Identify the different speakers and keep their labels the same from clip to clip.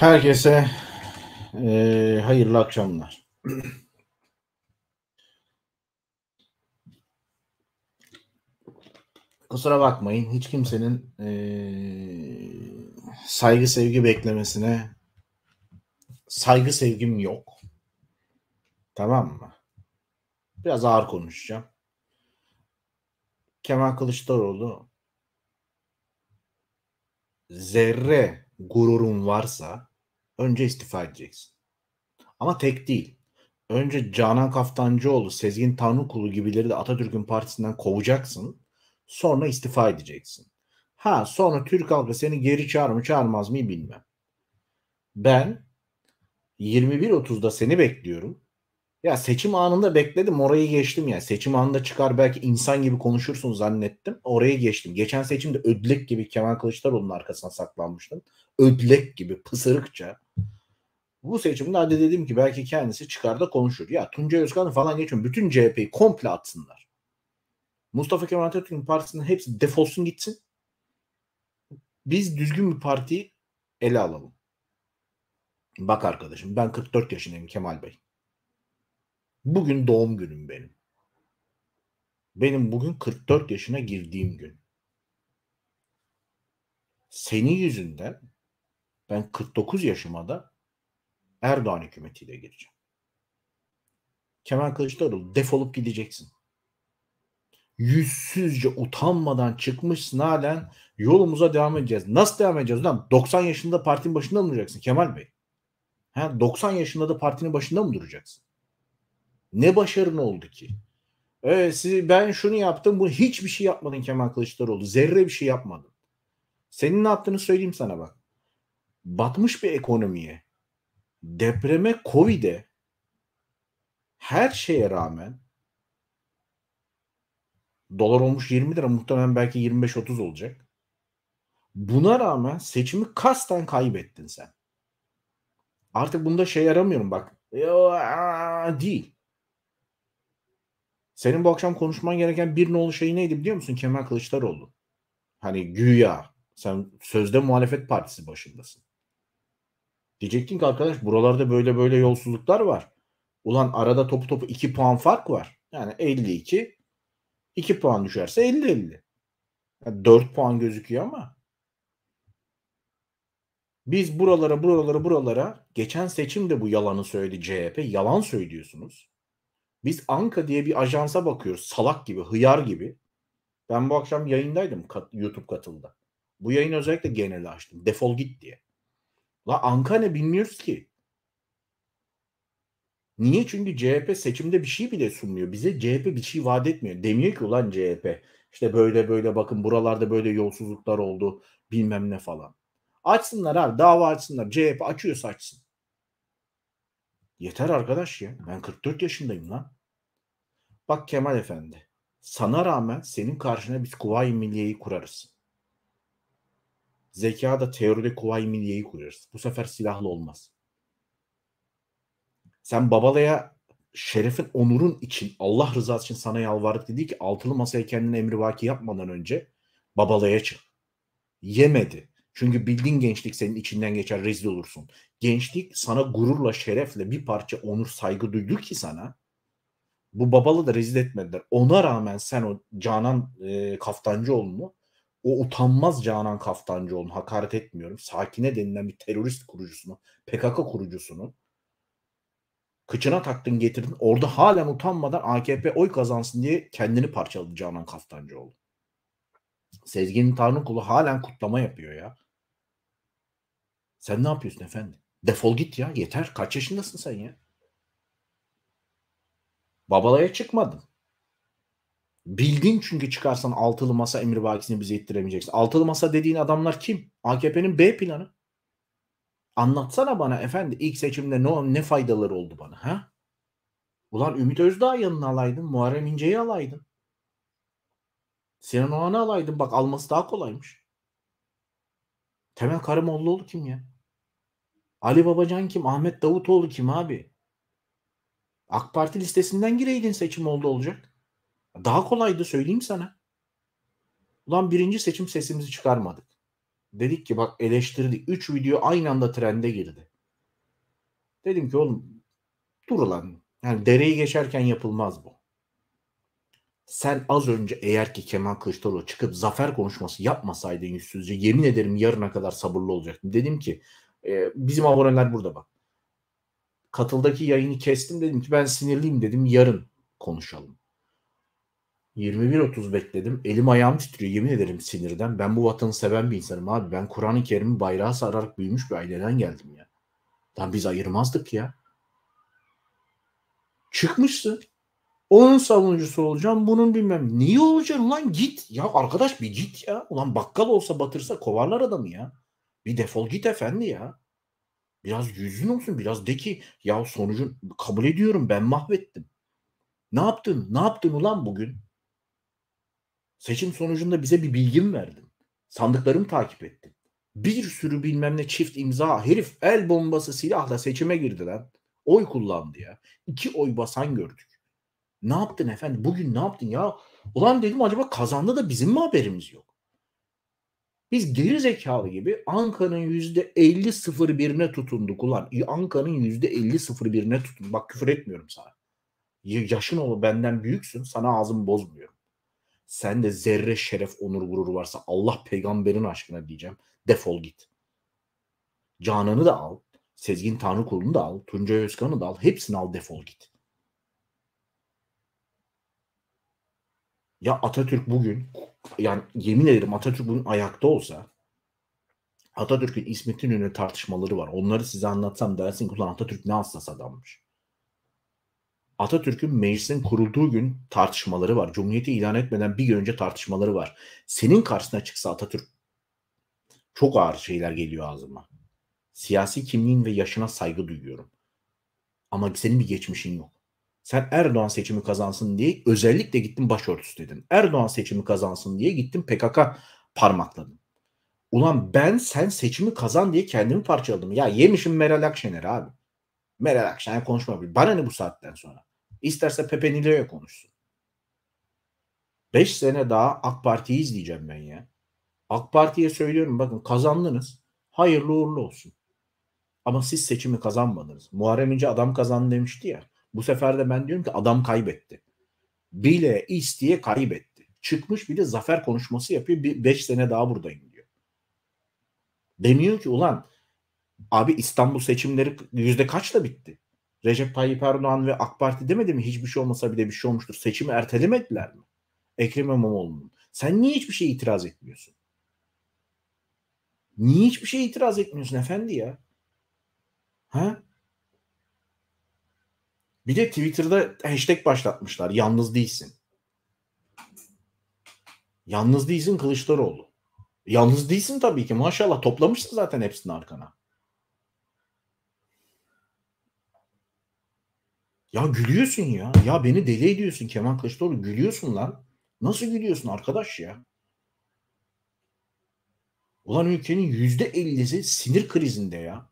Speaker 1: Herkese e, hayırlı akşamlar. Kusura bakmayın hiç kimsenin e, saygı sevgi beklemesine saygı sevgim yok. Tamam mı? Biraz ağır konuşacağım. Kemal Kılıçdaroğlu zerre gururun varsa önce istifa edeceksin. Ama tek değil. Önce Canan Kaftancıoğlu, Sezgin Tanrıkulu gibileri de Atatürk'ün partisinden kovacaksın. Sonra istifa edeceksin. Ha sonra Türk halkı seni geri çağır mı çağırmaz mı bilmem. Ben 21.30'da seni bekliyorum. Ya seçim anında bekledim orayı geçtim ya. Seçim anında çıkar belki insan gibi konuşursun zannettim. Orayı geçtim. Geçen seçimde ödlek gibi Kemal Kılıçdaroğlu'nun arkasına saklanmıştım. Ödlek gibi pısırıkça. Bu seçimde hadi dedim ki belki kendisi çıkar da konuşur. Ya Tuncay Özkan'ı falan geçin. Bütün CHP'yi komple atsınlar. Mustafa Kemal Atatürk'ün partisinin hepsi defolsun gitsin. Biz düzgün bir partiyi ele alalım. Bak arkadaşım ben 44 yaşındayım Kemal Bey. Bugün doğum günüm benim. Benim bugün 44 yaşına girdiğim gün. Senin yüzünden ben 49 yaşıma da Erdoğan hükümetiyle gireceğim. Kemal Kılıçdaroğlu defolup gideceksin. Yüzsüzce utanmadan çıkmışsın halen yolumuza devam edeceğiz. Nasıl devam edeceğiz lan? 90 yaşında partinin başında mı duracaksın Kemal Bey? Ha, 90 yaşında da partinin başında mı duracaksın? Ne başarın oldu ki? Evet, sizi, ben şunu yaptım. Bu hiçbir şey yapmadın Kemal Kılıçdaroğlu. Zerre bir şey yapmadın. Senin ne yaptığını söyleyeyim sana bak. Batmış bir ekonomiye, depreme, Covid'e her şeye rağmen dolar olmuş 20 lira muhtemelen belki 25-30 olacak. Buna rağmen seçimi kasten kaybettin sen. Artık bunda şey aramıyorum bak. Değil. Senin bu akşam konuşman gereken bir nolu şey neydi biliyor musun Kemal Kılıçdaroğlu? Hani güya sen sözde muhalefet partisi başındasın. Diyecektin ki arkadaş buralarda böyle böyle yolsuzluklar var. Ulan arada topu topu 2 puan fark var. Yani 52 2 puan düşerse 50 50. Yani 4 puan gözüküyor ama biz buralara buralara buralara geçen seçimde bu yalanı söyledi CHP. Yalan söylüyorsunuz. Biz Anka diye bir ajansa bakıyoruz. Salak gibi, hıyar gibi. Ben bu akşam yayındaydım YouTube katılda. Bu yayın özellikle geneli açtım. Defol git diye. La Anka ne bilmiyoruz ki. Niye? Çünkü CHP seçimde bir şey bile sunmuyor. Bize CHP bir şey vaat etmiyor. Demiyor ki ulan CHP. İşte böyle böyle bakın buralarda böyle yolsuzluklar oldu. Bilmem ne falan. Açsınlar abi dava açsınlar. CHP açıyorsa açsın. Yeter arkadaş ya. Ben 44 yaşındayım lan. Bak Kemal Efendi sana rağmen senin karşına biz Kuvayi Milliye'yi kurarız. Zekada teoride Kuvayi Milliye'yi kurarız. Bu sefer silahlı olmaz. Sen Babala'ya şerefin, onurun için, Allah rızası için sana yalvardık dedi ki altılı masaya kendini emrivaki yapmadan önce Babala'ya çık. Yemedi. Çünkü bildiğin gençlik senin içinden geçer rezil olursun. Gençlik sana gururla, şerefle bir parça onur saygı duydu ki sana bu babalı da rezil etmediler. Ona rağmen sen o Canan e, Kaftancıoğlu'nu o utanmaz Canan Kaftancıoğlu'nu hakaret etmiyorum. Sakine denilen bir terörist kurucusunu, PKK kurucusunu kıçına taktın getirdin. Orada halen utanmadan AKP oy kazansın diye kendini parçaladı Canan Kaftancıoğlu. Sezgin Tanrıkulu halen kutlama yapıyor ya. Sen ne yapıyorsun efendim? Defol git ya yeter. Kaç yaşındasın sen ya? Babalaya çıkmadın. Bildin çünkü çıkarsan altılı masa Emir emrivakisini bize ittiremeyeceksin. Altılı masa dediğin adamlar kim? AKP'nin B planı. Anlatsana bana efendi ilk seçimde ne, ne faydaları oldu bana ha? Ulan Ümit Özdağ yanına alaydın. Muharrem İnce'yi alaydın. Sinan Oğan'ı alaydın. Bak alması daha kolaymış. Temel Karamollaoğlu kim ya? Ali Babacan kim? Ahmet Davutoğlu kim abi? AK Parti listesinden gireydin seçim oldu olacak. Daha kolaydı söyleyeyim sana. Ulan birinci seçim sesimizi çıkarmadık. Dedik ki bak eleştirdik. Üç video aynı anda trende girdi. Dedim ki oğlum dur lan. Yani dereyi geçerken yapılmaz bu. Sen az önce eğer ki Kemal Kılıçdaroğlu çıkıp zafer konuşması yapmasaydın yüzsüzce yemin ederim yarına kadar sabırlı olacaktım. Dedim ki e, bizim aboneler burada bak. Katıldaki yayını kestim dedim ki ben sinirliyim dedim yarın konuşalım. 21.30 bekledim. Elim ayağım titriyor yemin ederim sinirden. Ben bu vatanı seven bir insanım abi. Ben Kur'an-ı Kerim'i bayrağı sararak büyümüş bir aileden geldim ya. Lan biz ayırmazdık ya. Çıkmışsın. Onun savunucusu olacağım. Bunun bilmem. Niye olacaksın lan git. Ya arkadaş bir git ya. Ulan bakkal olsa batırsa kovarlar adamı ya. Bir defol git efendi ya. Biraz yüzün olsun. Biraz de ki ya sonucun kabul ediyorum ben mahvettim. Ne yaptın? Ne yaptın ulan bugün? Seçim sonucunda bize bir bilgim verdin. Sandıklarımı takip ettin. Bir sürü bilmem ne çift imza. Herif el bombası silahla seçime girdi lan. Oy kullandı ya. İki oy basan gördük. Ne yaptın efendim? Bugün ne yaptın ya? Ulan dedim acaba kazandı da bizim mi haberimiz yok? Biz geri zekalı gibi Anka'nın %50.01'ine tutunduk ulan. Anka'nın %50.01'ine tutun. Bak küfür etmiyorum sana. Yaşın ol benden büyüksün sana ağzımı bozmuyorum. Sen de zerre şeref onur gurur varsa Allah peygamberin aşkına diyeceğim. Defol git. Canan'ı da al. Sezgin Tanrıkulu'nu da al. Tuncay Özkan'ı da al. Hepsini al defol git. Ya Atatürk bugün yani yemin ederim Atatürk bugün ayakta olsa Atatürk'ün İsmet İnönü tartışmaları var. Onları size anlatsam dersin ki ulan Atatürk ne hassas adammış. Atatürk'ün meclisin kurulduğu gün tartışmaları var. Cumhuriyeti ilan etmeden bir gün önce tartışmaları var. Senin karşısına çıksa Atatürk çok ağır şeyler geliyor ağzıma. Siyasi kimliğin ve yaşına saygı duyuyorum. Ama senin bir geçmişin yok. Sen Erdoğan seçimi kazansın diye özellikle gittim başörtüsü dedin. Erdoğan seçimi kazansın diye gittim PKK parmakladım. Ulan ben sen seçimi kazan diye kendimi parçaladım. Ya yemişim Meral Akşener abi. Meral Akşener konuşma. Bana ne bu saatten sonra? İsterse Pepe Nilo'ya konuşsun. 5 sene daha AK Parti'yi izleyeceğim ben ya. AK Parti'ye söylüyorum bakın kazandınız. Hayırlı uğurlu olsun. Ama siz seçimi kazanmadınız. Muharrem İnce adam kazandı demişti ya. Bu sefer de ben diyorum ki adam kaybetti. Bile isteye kaybetti. Çıkmış bir de zafer konuşması yapıyor. Bir beş sene daha buradayım diyor. Demiyor ki ulan abi İstanbul seçimleri yüzde kaçla bitti? Recep Tayyip Erdoğan ve AK Parti demedi mi hiçbir şey olmasa bile bir şey olmuştur. Seçimi ertelemediler mi? Ekrem İmamoğlu'nun. Sen niye hiçbir şey itiraz etmiyorsun? Niye hiçbir şey itiraz etmiyorsun efendi ya? Ha? Bir de Twitter'da hashtag başlatmışlar. Yalnız değilsin. Yalnız değilsin Kılıçdaroğlu. Yalnız değilsin tabii ki maşallah toplamışsın zaten hepsini arkana. Ya gülüyorsun ya. Ya beni deli ediyorsun Kemal Kılıçdaroğlu. Gülüyorsun lan. Nasıl gülüyorsun arkadaş ya? Ulan ülkenin yüzde ellisi sinir krizinde ya.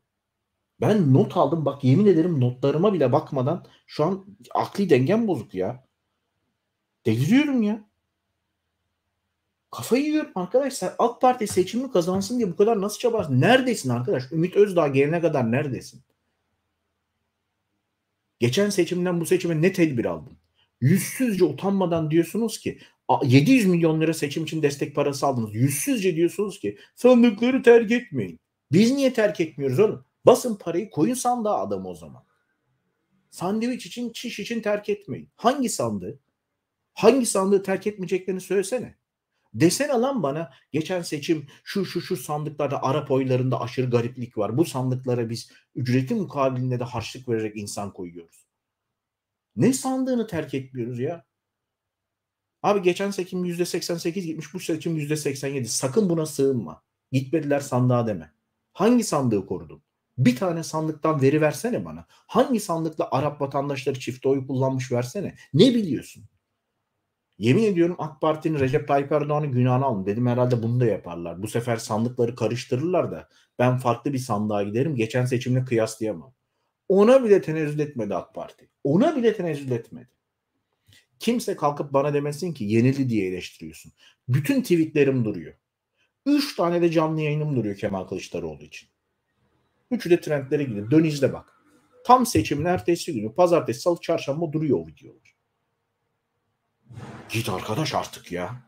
Speaker 1: Ben not aldım. Bak yemin ederim notlarıma bile bakmadan şu an akli dengem bozuk ya. Deliriyorum ya. Kafayı yiyorum arkadaşlar. AK Parti seçimi kazansın diye bu kadar nasıl çabarsın? Neredesin arkadaş? Ümit Özdağ gelene kadar neredesin? Geçen seçimden bu seçime ne tedbir aldın? Yüzsüzce utanmadan diyorsunuz ki 700 milyon lira seçim için destek parası aldınız. Yüzsüzce diyorsunuz ki sandıkları terk etmeyin. Biz niye terk etmiyoruz oğlum? Basın parayı koyun sandığa adam o zaman. Sandviç için, çiş için terk etmeyin. Hangi sandığı? Hangi sandığı terk etmeyeceklerini söylesene. Desene lan bana geçen seçim şu şu şu sandıklarda Arap oylarında aşırı gariplik var. Bu sandıklara biz ücreti mukabilinde de harçlık vererek insan koyuyoruz. Ne sandığını terk etmiyoruz ya. Abi geçen seçim %88 gitmiş bu seçim %87. Sakın buna sığınma. Gitmediler sandığa deme. Hangi sandığı korudun? Bir tane sandıktan veri versene bana. Hangi sandıkla Arap vatandaşları çift oy kullanmış versene. Ne biliyorsun? Yemin ediyorum AK Parti'nin Recep Tayyip Erdoğan'ın günahını alın. Dedim herhalde bunu da yaparlar. Bu sefer sandıkları karıştırırlar da ben farklı bir sandığa giderim. Geçen seçimle kıyaslayamam. Ona bile tenezzül etmedi AK Parti. Ona bile tenezzül etmedi. Kimse kalkıp bana demesin ki yenildi diye eleştiriyorsun. Bütün tweetlerim duruyor. Üç tane de canlı yayınım duruyor Kemal Kılıçdaroğlu için. Üçü de trendlere gidiyor. Dön bak. Tam seçimin ertesi günü pazartesi, salı, çarşamba duruyor o videolar. Git arkadaş artık ya.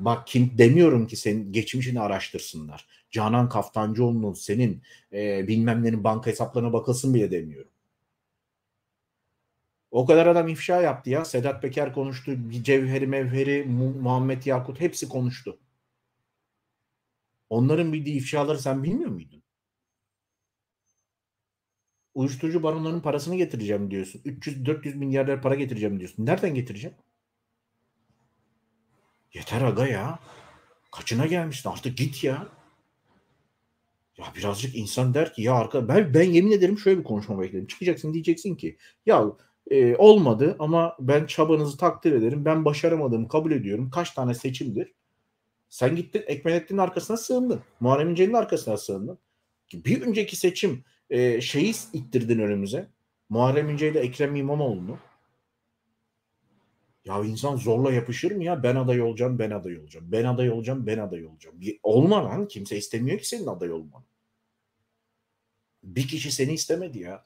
Speaker 1: Bak kim demiyorum ki senin geçmişini araştırsınlar. Canan Kaftancıoğlu'nun senin e, bilmem banka hesaplarına bakılsın bile demiyorum. O kadar adam ifşa yaptı ya. Sedat Peker konuştu. Cevheri Mevheri, Muhammed Yakut hepsi konuştu. Onların bildiği ifşaları sen bilmiyor muydun? uyuşturucu baronlarının parasını getireceğim diyorsun. 300-400 milyarder para getireceğim diyorsun. Nereden getireceğim? Yeter aga ya. Kaçına gelmişsin artık git ya. Ya birazcık insan der ki ya arka ben, ben yemin ederim şöyle bir konuşma bekledim. Çıkacaksın diyeceksin ki ya e, olmadı ama ben çabanızı takdir ederim. Ben başaramadığımı kabul ediyorum. Kaç tane seçimdir? Sen gittin Ekmenettin'in arkasına sığındın. Muharrem İnce'nin arkasına sığındın. Bir önceki seçim e, şeyi ittirdin önümüze. Muharrem İnce ile Ekrem İmamoğlu'nu. Ya insan zorla yapışır mı ya? Ben aday olacağım, ben aday olacağım. Ben aday olacağım, ben aday olacağım. Olma lan. Kimse istemiyor ki senin aday olmanı. Bir kişi seni istemedi ya.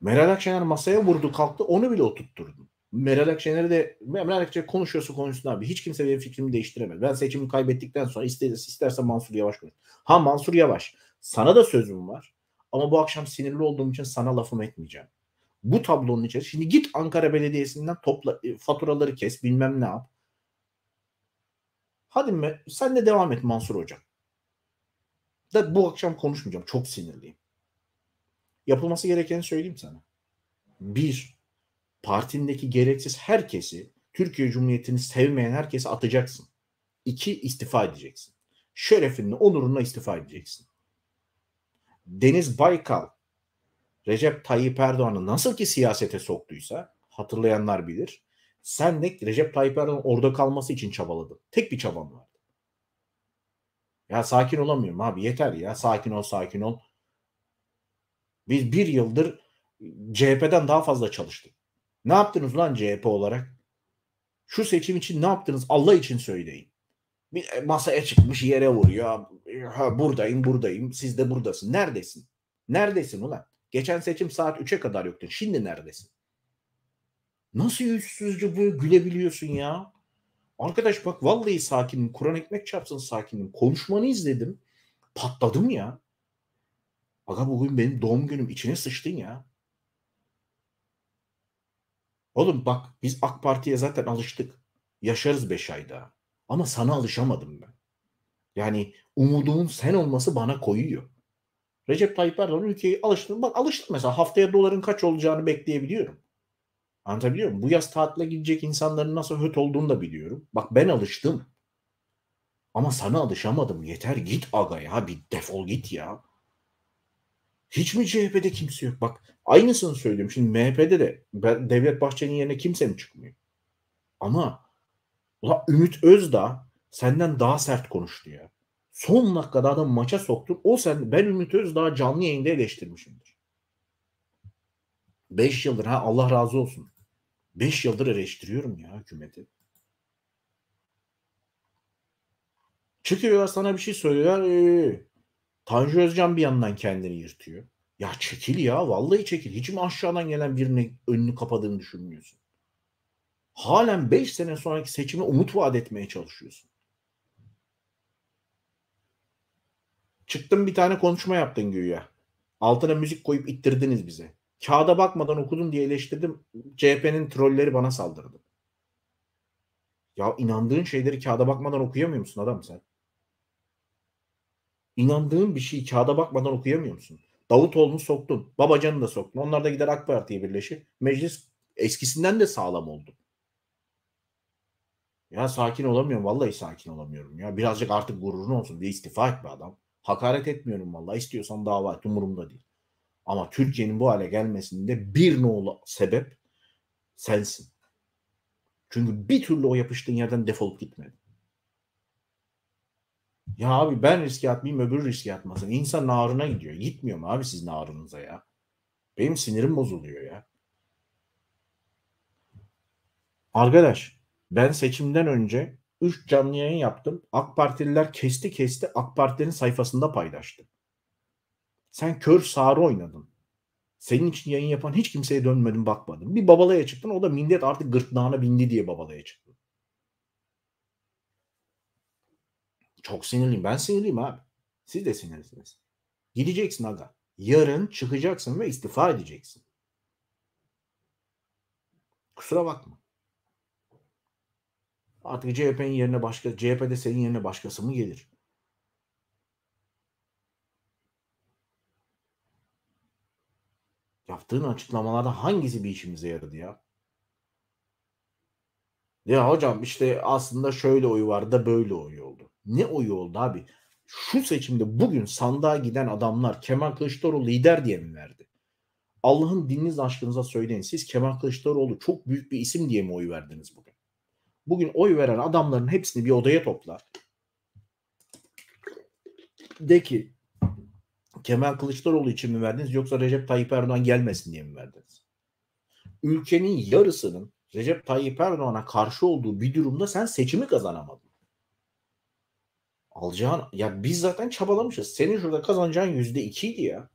Speaker 1: Meral Akşener masaya vurdu kalktı onu bile oturtturdu. Meral Akşener'e de Meral Akşener konuşuyorsa konuşsun abi. Hiç kimse benim fikrimi değiştiremez. Ben seçimi kaybettikten sonra isterse, isterse Mansur Yavaş konuş. Ha Mansur Yavaş. Sana da sözüm var. Ama bu akşam sinirli olduğum için sana lafım etmeyeceğim. Bu tablonun içerisinde şimdi git Ankara Belediyesi'nden topla e, faturaları kes bilmem ne yap. Hadi mi? Sen de devam et Mansur Hocam. Da bu akşam konuşmayacağım. Çok sinirliyim. Yapılması gerekeni söyleyeyim sana. Bir, partindeki gereksiz herkesi, Türkiye Cumhuriyeti'ni sevmeyen herkesi atacaksın. İki, istifa edeceksin. Şerefinle, onurunla istifa edeceksin. Deniz Baykal Recep Tayyip Erdoğan'ı nasıl ki siyasete soktuysa hatırlayanlar bilir. Sen de Recep Tayyip Erdoğan'ın orada kalması için çabaladın. Tek bir çaban vardı. Ya sakin olamıyorum abi yeter ya sakin ol sakin ol. Biz bir yıldır CHP'den daha fazla çalıştık. Ne yaptınız lan CHP olarak? Şu seçim için ne yaptınız Allah için söyleyin. E, masaya çıkmış yere vuruyor. Ha, buradayım buradayım siz de buradasın. Neredesin? Neredesin ulan? Geçen seçim saat 3'e kadar yoktun. Şimdi neredesin? Nasıl yüzsüzce böyle gülebiliyorsun ya? Arkadaş bak vallahi sakinim. Kur'an ekmek çarpsın sakinim. Konuşmanı izledim. Patladım ya. Aga bugün benim doğum günüm içine sıçtın ya. Oğlum bak biz AK Parti'ye zaten alıştık. Yaşarız 5 ay daha. Ama sana alışamadım ben. Yani umudumun sen olması bana koyuyor. Recep Tayyip Erdoğan ülkeyi alıştırdı. Bak alıştık mesela haftaya doların kaç olacağını bekleyebiliyorum. Anlatabiliyor muyum? Bu yaz tatile gidecek insanların nasıl höt olduğunu da biliyorum. Bak ben alıştım. Ama sana alışamadım. Yeter git aga ya bir defol git ya. Hiç mi CHP'de kimse yok? Bak aynısını söylüyorum. Şimdi MHP'de de Devlet Bahçeli'nin yerine kimse mi çıkmıyor? Ama Ulan Ümit Özdağ senden daha sert konuştu ya. Son dakikada adam maça soktun. O sen ben Ümit daha canlı yayında eleştirmişimdir. 5 yıldır ha Allah razı olsun. 5 yıldır eleştiriyorum ya hükümeti. Çıkıyorlar sana bir şey söylüyorlar. Ee, Tanju Özcan bir yandan kendini yırtıyor. Ya çekil ya vallahi çekil. Hiç mi aşağıdan gelen birine önünü kapadığını düşünmüyorsun? halen 5 sene sonraki seçime umut vaat etmeye çalışıyorsun. Çıktın bir tane konuşma yaptın güya. Altına müzik koyup ittirdiniz bize. Kağıda bakmadan okudum diye eleştirdim. CHP'nin trolleri bana saldırdı. Ya inandığın şeyleri kağıda bakmadan okuyamıyor musun adam sen? İnandığın bir şeyi kağıda bakmadan okuyamıyor musun? Davutoğlu'nu soktun. Babacan'ı da soktun. Onlar da gider AK Parti'ye birleşir. Meclis eskisinden de sağlam oldu. Ya sakin olamıyorum. Vallahi sakin olamıyorum ya. Birazcık artık gururun olsun. Bir istifa et be adam. Hakaret etmiyorum vallahi. İstiyorsan dava et. Umurumda değil. Ama Türkiye'nin bu hale gelmesinde bir nolu sebep sensin. Çünkü bir türlü o yapıştığın yerden defolup gitmedin. Ya abi ben riske atmayayım öbürü riske atmasın. İnsan narına gidiyor. Gitmiyor mu abi siz narınıza ya? Benim sinirim bozuluyor ya. Arkadaş ben seçimden önce 3 canlı yayın yaptım. AK Partililer kesti kesti AK Partilerin sayfasında paylaştı. Sen kör sağır oynadın. Senin için yayın yapan hiç kimseye dönmedim bakmadım. Bir babalaya çıktın o da millet artık gırtlağına bindi diye babalaya çıktı. Çok sinirliyim. Ben sinirliyim abi. Siz de sinirlisiniz. Gideceksin aga. Yarın çıkacaksın ve istifa edeceksin. Kusura bakma. Artık CHP'nin yerine başka, CHP'de senin yerine başkası mı gelir? Yaptığın açıklamalarda hangisi bir işimize yaradı ya? Ya hocam işte aslında şöyle oyu vardı da böyle oyu oldu. Ne oyu oldu abi? Şu seçimde bugün sandığa giden adamlar Kemal Kılıçdaroğlu lider diye mi verdi? Allah'ın dininiz aşkınıza söyleyin. Siz Kemal Kılıçdaroğlu çok büyük bir isim diye mi oy verdiniz bugün? bugün oy veren adamların hepsini bir odaya toplar. De ki Kemal Kılıçdaroğlu için mi verdiniz yoksa Recep Tayyip Erdoğan gelmesin diye mi verdiniz? Ülkenin yarısının Recep Tayyip Erdoğan'a karşı olduğu bir durumda sen seçimi kazanamadın. Alacağın ya biz zaten çabalamışız. Senin şurada kazanacağın yüzde ikiydi ya.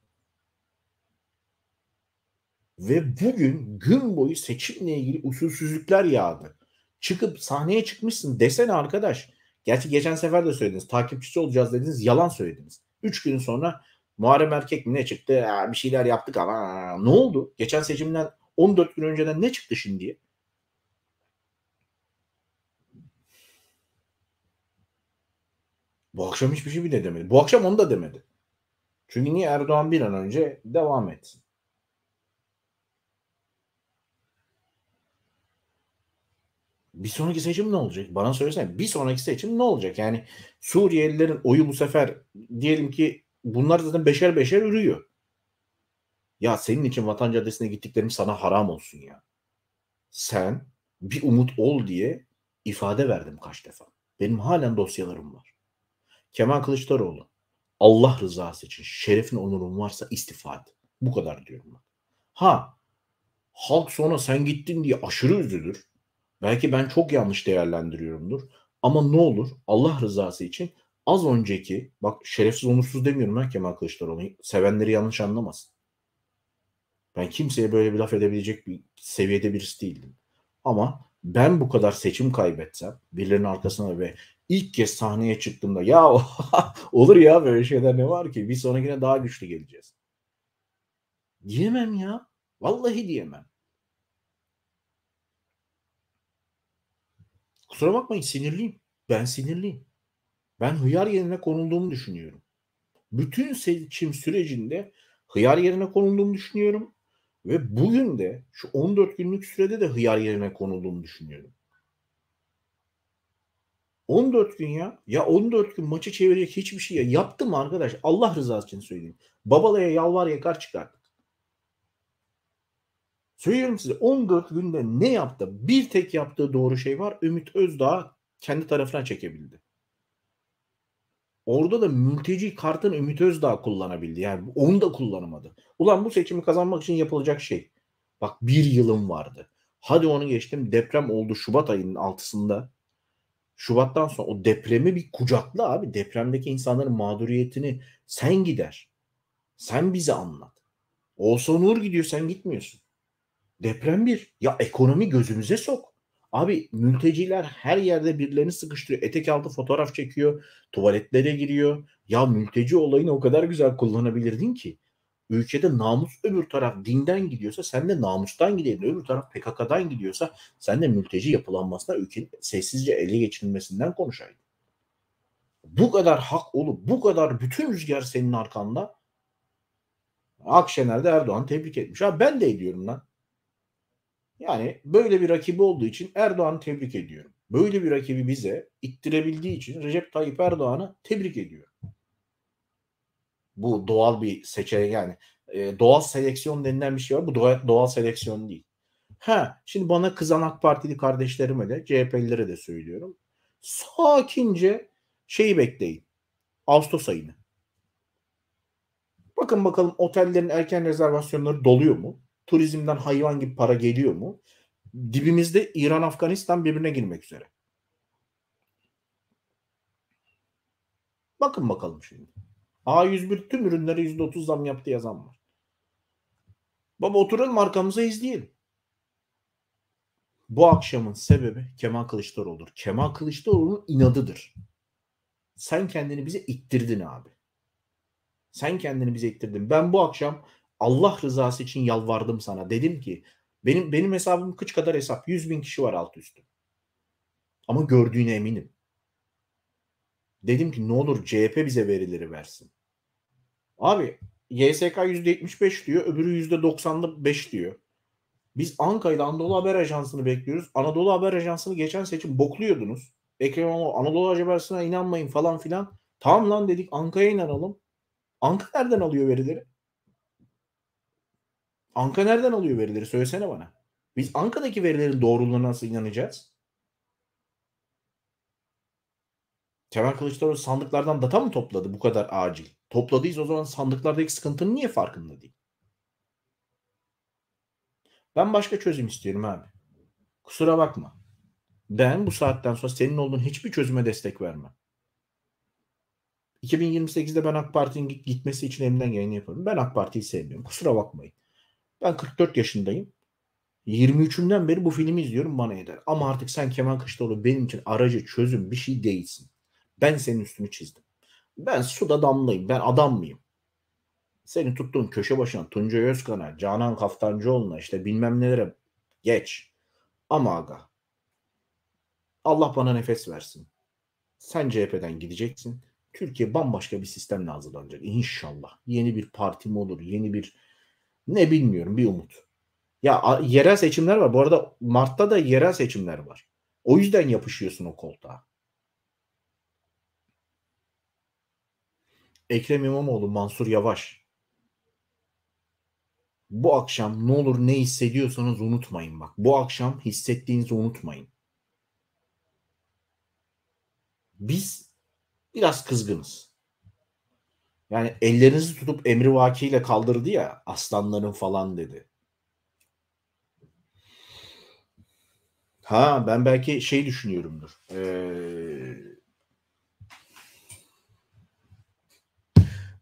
Speaker 1: Ve bugün gün boyu seçimle ilgili usulsüzlükler yağdı çıkıp sahneye çıkmışsın desene arkadaş. Gerçi geçen sefer de söylediniz. Takipçisi olacağız dediniz. Yalan söylediniz. Üç gün sonra Muharrem Erkek mi ne çıktı? Ya, bir şeyler yaptık ama ne oldu? Geçen seçimden 14 gün önceden ne çıktı şimdi? Bu akşam hiçbir şey bile demedi. Bu akşam onu da demedi. Çünkü niye Erdoğan bir an önce devam etsin. bir sonraki seçim ne olacak? Bana söylesene bir sonraki seçim ne olacak? Yani Suriyelilerin oyu bu sefer diyelim ki bunlar zaten beşer beşer ürüyor. Ya senin için vatan caddesine gittiklerim sana haram olsun ya. Sen bir umut ol diye ifade verdim kaç defa. Benim halen dosyalarım var. Kemal Kılıçdaroğlu Allah rızası için şerefin onurun varsa istifa et. Bu kadar diyorum ben. Ha halk sonra sen gittin diye aşırı üzülür. Belki ben çok yanlış değerlendiriyorumdur. Ama ne olur Allah rızası için az önceki bak şerefsiz onursuz demiyorum ben Kemal Kılıçdaroğlu. Sevenleri yanlış anlamasın. Ben kimseye böyle bir laf edebilecek bir seviyede birisi değildim. Ama ben bu kadar seçim kaybetsem birilerinin arkasına ve ilk kez sahneye çıktığımda ya olur ya böyle şeyler ne var ki bir sonrakine daha güçlü geleceğiz. Diyemem ya. Vallahi diyemem. Kusura bakmayın sinirliyim. Ben sinirliyim. Ben hıyar yerine konulduğumu düşünüyorum. Bütün seçim sürecinde hıyar yerine konulduğumu düşünüyorum. Ve bugün de şu 14 günlük sürede de hıyar yerine konulduğumu düşünüyorum. 14 gün ya. Ya 14 gün maçı çevirecek hiçbir şey ya. Yaptım arkadaş. Allah rızası için söyleyeyim. Babalaya yalvar yakar çıkart. Söylüyorum size 14 günde ne yaptı? Bir tek yaptığı doğru şey var. Ümit Özdağ kendi tarafına çekebildi. Orada da mülteci kartını Ümit Özdağ kullanabildi. Yani onu da kullanamadı. Ulan bu seçimi kazanmak için yapılacak şey. Bak bir yılım vardı. Hadi onu geçtim. Deprem oldu Şubat ayının altısında. Şubat'tan sonra o depremi bir kucakla abi. Depremdeki insanların mağduriyetini sen gider. Sen bize anlat. Olsa Nur gidiyor sen gitmiyorsun. Deprem bir. Ya ekonomi gözümüze sok. Abi mülteciler her yerde birilerini sıkıştırıyor. Etek altı fotoğraf çekiyor. Tuvaletlere giriyor. Ya mülteci olayını o kadar güzel kullanabilirdin ki. Ülkede namus öbür taraf dinden gidiyorsa sen de namustan gidelim. Öbür taraf PKK'dan gidiyorsa sen de mülteci yapılanmasına ülkenin sessizce ele geçirilmesinden konuşaydın. Bu kadar hak olup bu kadar bütün rüzgar senin arkanda Akşener'de Erdoğan tebrik etmiş. Abi ben de ediyorum lan. Yani böyle bir rakibi olduğu için Erdoğan'ı tebrik ediyorum. Böyle bir rakibi bize ittirebildiği için Recep Tayyip Erdoğan'ı tebrik ediyorum. Bu doğal bir seçenek yani e, doğal seleksiyon denilen bir şey var. Bu doğa, doğal seleksiyon değil. Ha, şimdi bana kızan AK Partili kardeşlerime de CHP'lilere de söylüyorum. Sakince şeyi bekleyin. Ağustos ayını. Bakın bakalım otellerin erken rezervasyonları doluyor mu? Turizmden hayvan gibi para geliyor mu? Dibimizde İran, Afganistan birbirine girmek üzere. Bakın bakalım şimdi. A101 tüm ürünlere %30 zam yaptı yazan var. Baba oturalım arkamıza izleyelim. Bu akşamın sebebi Kemal Kılıçdaroğlu'dur. Kemal Kılıçdaroğlu'nun inadıdır. Sen kendini bize ittirdin abi. Sen kendini bize ittirdin. Ben bu akşam Allah rızası için yalvardım sana. Dedim ki benim benim hesabım kıç kadar hesap. 100 bin kişi var alt üstü. Ama gördüğüne eminim. Dedim ki ne olur CHP bize verileri versin. Abi YSK %75 diyor. Öbürü %95 diyor. Biz Ankara'da Anadolu Haber Ajansı'nı bekliyoruz. Anadolu Haber Ajansı'nı geçen seçim bokluyordunuz. Ekrem İmamoğlu Anadolu Haber Ajansı'na inanmayın falan filan. Tamam lan dedik Ankara'ya inanalım. Ankara nereden alıyor verileri? Anka nereden alıyor verileri? Söylesene bana. Biz Anka'daki verilerin doğruluğuna nasıl inanacağız? Kemal Kılıçdaroğlu sandıklardan data mı topladı bu kadar acil? Topladıysa o zaman sandıklardaki sıkıntının niye farkında değil? Ben başka çözüm istiyorum abi. Kusura bakma. Ben bu saatten sonra senin olduğun hiçbir çözüme destek vermem. 2028'de ben AK Parti'nin gitmesi için elimden geleni yaparım. Ben AK Parti'yi sevmiyorum. Kusura bakmayın. Ben 44 yaşındayım. 23'ümden beri bu filmi izliyorum bana eder. Ama artık sen Kemal Kışlaoğlu benim için aracı çözüm bir şey değilsin. Ben senin üstünü çizdim. Ben suda damlayım. Ben adam mıyım? Senin tuttuğun köşe başına Tuncay Özkan'a, Canan Kaftancıoğlu'na işte bilmem nelere geç. Ama aga Allah bana nefes versin. Sen CHP'den gideceksin. Türkiye bambaşka bir sistemle hazırlanacak. İnşallah. Yeni bir parti mi olur? Yeni bir ne bilmiyorum bir umut. Ya yerel seçimler var. Bu arada Mart'ta da yerel seçimler var. O yüzden yapışıyorsun o koltuğa. Ekrem İmamoğlu, Mansur Yavaş. Bu akşam ne olur ne hissediyorsanız unutmayın bak. Bu akşam hissettiğinizi unutmayın. Biz biraz kızgınız. Yani ellerinizi tutup emri vakiyle kaldırdı ya aslanların falan dedi. Ha ben belki şey düşünüyorumdur. Ee,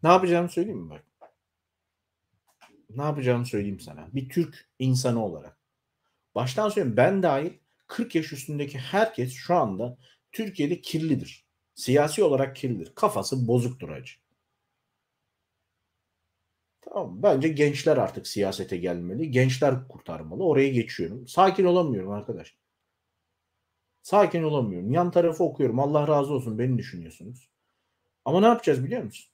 Speaker 1: ne yapacağımı söyleyeyim mi bak? Ne yapacağımı söyleyeyim sana. Bir Türk insanı olarak. Baştan söyleyeyim ben dahil 40 yaş üstündeki herkes şu anda Türkiye'de kirlidir. Siyasi olarak kirlidir. Kafası bozuktur acı. Tamam bence gençler artık siyasete gelmeli. Gençler kurtarmalı. Oraya geçiyorum. Sakin olamıyorum arkadaş. Sakin olamıyorum. Yan tarafı okuyorum. Allah razı olsun beni düşünüyorsunuz. Ama ne yapacağız biliyor musun?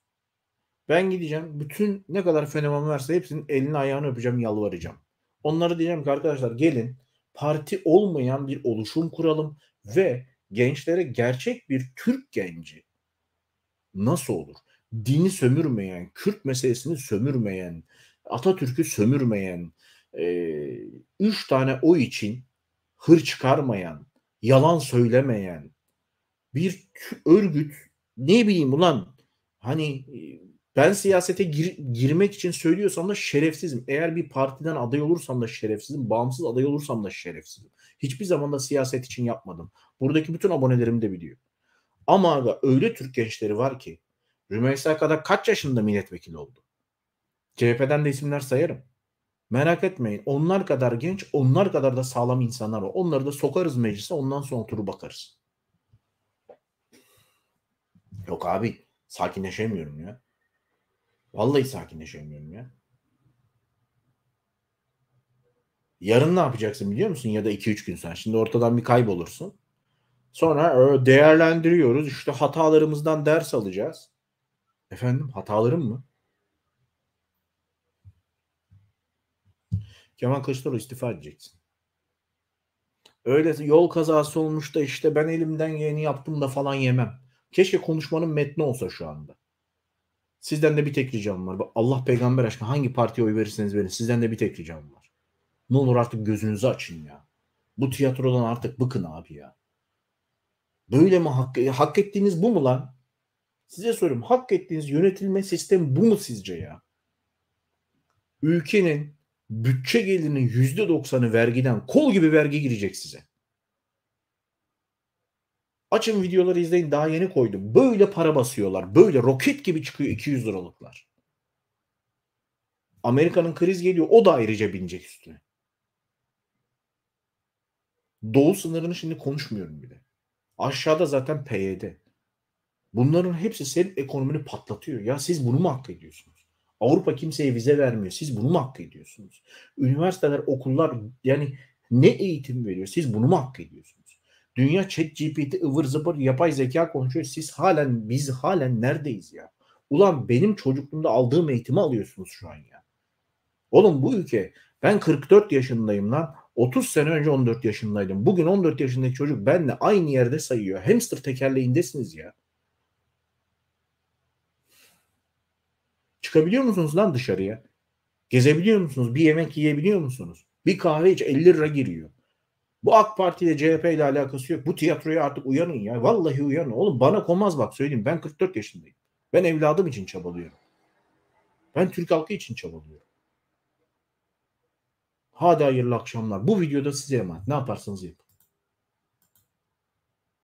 Speaker 1: Ben gideceğim. Bütün ne kadar fenomen varsa hepsinin elini ayağını öpeceğim, yalvaracağım. Onlara diyeceğim ki arkadaşlar gelin parti olmayan bir oluşum kuralım ve gençlere gerçek bir Türk genci nasıl olur? dini sömürmeyen, Kürt meselesini sömürmeyen, Atatürk'ü sömürmeyen, e, üç tane o için hır çıkarmayan, yalan söylemeyen bir örgüt ne bileyim ulan hani ben siyasete gir, girmek için söylüyorsam da şerefsizim. Eğer bir partiden aday olursam da şerefsizim. Bağımsız aday olursam da şerefsizim. Hiçbir zaman da siyaset için yapmadım. Buradaki bütün abonelerim de biliyor. Ama da öyle Türk gençleri var ki Rümeysa kadar kaç yaşında milletvekili oldu? CHP'den de isimler sayarım. Merak etmeyin. Onlar kadar genç, onlar kadar da sağlam insanlar var. Onları da sokarız meclise, ondan sonra turu bakarız. Yok abi, sakinleşemiyorum ya. Vallahi sakinleşemiyorum ya. Yarın ne yapacaksın biliyor musun? Ya da 2-3 gün sen. Şimdi ortadan bir kaybolursun. Sonra e, değerlendiriyoruz. İşte hatalarımızdan ders alacağız. Efendim hatalarım mı? Kemal Kılıçdaroğlu istifa edeceksin. Öyle yol kazası olmuş da işte ben elimden geleni yaptım da falan yemem. Keşke konuşmanın metni olsa şu anda. Sizden de bir tek ricam var. Allah peygamber aşkına hangi partiye oy verirseniz verin. Sizden de bir tek ricam var. Ne olur artık gözünüzü açın ya. Bu tiyatrodan artık bıkın abi ya. Böyle mi hak, hak ettiğiniz bu mu lan? Size soruyorum hak ettiğiniz yönetilme sistemi bu mu sizce ya? Ülkenin bütçe gelirinin doksanı vergiden kol gibi vergi girecek size. Açın videoları izleyin daha yeni koydum. Böyle para basıyorlar. Böyle roket gibi çıkıyor 200 liralıklar. Amerika'nın kriz geliyor. O da ayrıca binecek üstüne. Doğu sınırını şimdi konuşmuyorum bile. Aşağıda zaten PYD. Bunların hepsi senin ekonomini patlatıyor. Ya siz bunu mu hak ediyorsunuz? Avrupa kimseye vize vermiyor. Siz bunu mu hak ediyorsunuz? Üniversiteler, okullar yani ne eğitim veriyor? Siz bunu mu hak ediyorsunuz? Dünya chat GPT ıvır zıvır yapay zeka konuşuyor. Siz halen biz halen neredeyiz ya? Ulan benim çocukluğumda aldığım eğitimi alıyorsunuz şu an ya. Oğlum bu ülke ben 44 yaşındayım lan. 30 sene önce 14 yaşındaydım. Bugün 14 yaşındaki çocuk benle aynı yerde sayıyor. Hamster tekerleğindesiniz ya. Çıkabiliyor musunuz lan dışarıya? Gezebiliyor musunuz? Bir yemek yiyebiliyor musunuz? Bir kahve iç 50 lira giriyor. Bu AK Parti ile CHP ile alakası yok. Bu tiyatroya artık uyanın ya. Vallahi uyanın. Oğlum bana komaz bak söyleyeyim. Ben 44 yaşındayım. Ben evladım için çabalıyorum. Ben Türk halkı için çabalıyorum. Hadi hayırlı akşamlar. Bu videoda size emanet. Ne yaparsanız yapın.